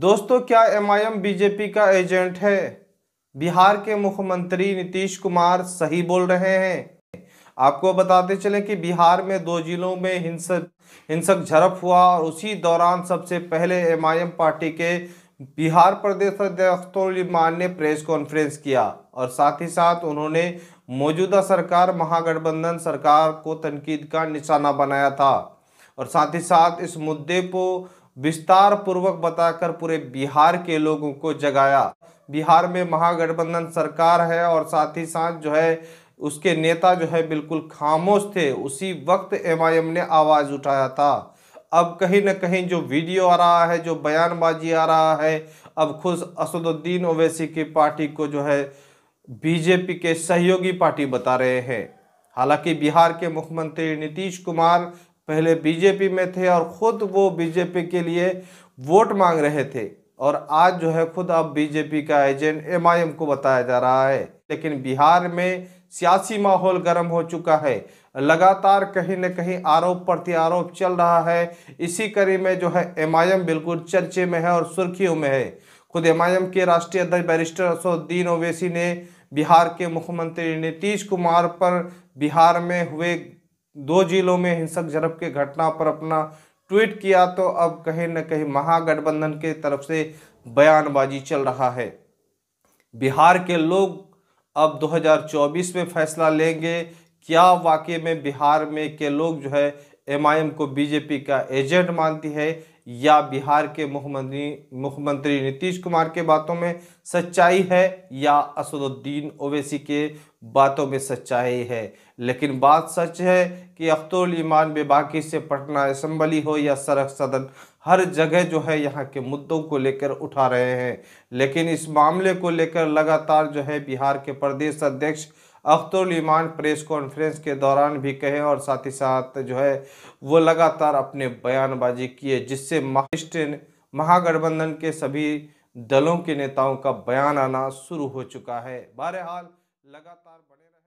दोस्तों क्या MIM BJP का एजेंट है बिहार के मुख्यमंत्री नीतीश कुमार सही बोल रहे हैं आपको बताते चले कि बिहार में दो जिलों में हिंसक हिंसक झड़प हुआ और उसी दौरान सबसे पहले एमआईएम पार्टी के बिहार प्रदेश अध्यक्ष मान ने प्रेस कॉन्फ्रेंस किया और साथ ही साथ उन्होंने मौजूदा सरकार महागठबंधन सरकार को तनकीद का निशाना बनाया था और साथ ही साथ इस मुद्दे को विस्तार पूर्वक बताकर पूरे बिहार के लोगों को जगाया बिहार में महागठबंधन सरकार है और साथ ही साथ जो है उसके नेता जो है बिल्कुल खामोश थे उसी वक्त एमआईएम ने आवाज़ उठाया था अब कहीं ना कहीं जो वीडियो आ रहा है जो बयानबाजी आ रहा है अब खुद असदुद्दीन ओवैसी की पार्टी को जो है बीजेपी के सहयोगी पार्टी बता रहे हैं हालांकि बिहार के मुख्यमंत्री नीतीश कुमार पहले बीजेपी में थे और ख़ुद वो बीजेपी के लिए वोट मांग रहे थे और आज जो है खुद अब बीजेपी का एजेंट एमआईएम को बताया जा रहा है लेकिन बिहार में सियासी माहौल गर्म हो चुका है लगातार कहीं न कहीं आरोप प्रत्यारोप चल रहा है इसी कड़ी में जो है एमआईएम बिल्कुल चर्चे में है और सुर्खियों में है खुद एमआईएम के राष्ट्रीय अध्यक्ष बैरिस्टर असोद्दीन ओवैसी ने बिहार के मुख्यमंत्री नीतीश कुमार पर बिहार में हुए दो जिलों में हिंसक झड़प के घटना पर अपना ट्वीट किया तो अब कहीं न कहीं महागठबंधन के तरफ से बयानबाजी चल रहा है बिहार के लोग अब 2024 में फैसला लेंगे क्या वाकई में बिहार में के लोग जो है एमआईएम को बीजेपी का एजेंट मानती है या बिहार के मुख्यमंत्री मुख्यमंत्री नीतीश कुमार के बातों में सच्चाई है या असदुद्दीन ओवैसी के बातों में सच्चाई है लेकिन बात सच है कि अख्तुल ईमान बेबाकी से पटना असम्बली हो या सड़क सदन हर जगह जो है यहाँ के मुद्दों को लेकर उठा रहे हैं लेकिन इस मामले को लेकर लगातार जो है बिहार के प्रदेश अध्यक्ष अख्तरुल ईमान प्रेस कॉन्फ्रेंस के दौरान भी कहे और साथ ही साथ जो है वो लगातार अपने बयानबाजी किए जिससे महागठबंधन के सभी दलों के नेताओं का बयान आना शुरू हो चुका है बहरहाल लगातार बने